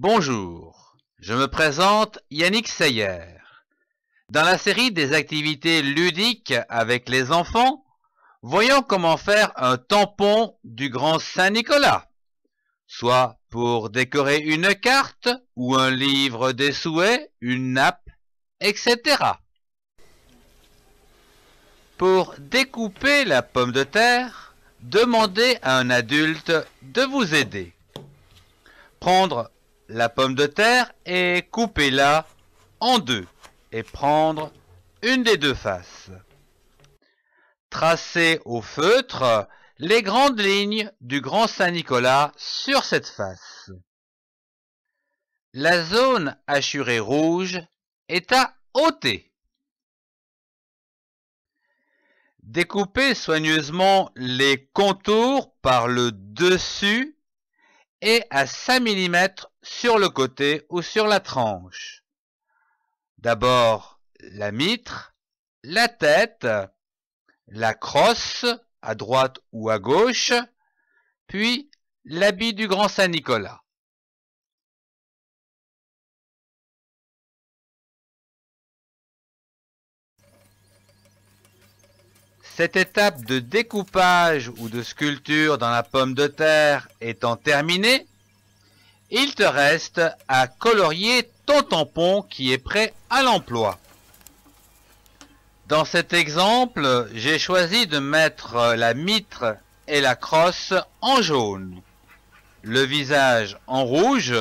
Bonjour, je me présente Yannick Seyer. Dans la série des activités ludiques avec les enfants, voyons comment faire un tampon du Grand Saint-Nicolas, soit pour décorer une carte ou un livre des souhaits, une nappe, etc. Pour découper la pomme de terre, demandez à un adulte de vous aider. Prendre la pomme de terre est coupée là en deux et prendre une des deux faces. Tracez au feutre les grandes lignes du Grand Saint-Nicolas sur cette face. La zone hachurée rouge est à ôter. Découpez soigneusement les contours par le dessus et à 5 mm sur le côté ou sur la tranche. D'abord la mitre, la tête, la crosse à droite ou à gauche, puis l'habit du grand Saint-Nicolas. Cette étape de découpage ou de sculpture dans la pomme de terre étant terminée, il te reste à colorier ton tampon qui est prêt à l'emploi. Dans cet exemple, j'ai choisi de mettre la mitre et la crosse en jaune, le visage en rouge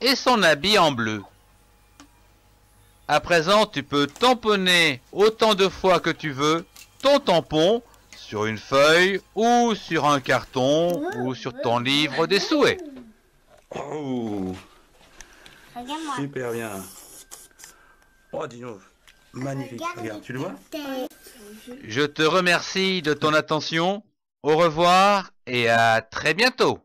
et son habit en bleu. À présent, tu peux tamponner autant de fois que tu veux tampon sur une feuille ou sur un carton ou sur ton livre des souhaits. Super bien. Oh, Magnifique. Regarde, tu le vois Je te remercie de ton attention. Au revoir et à très bientôt.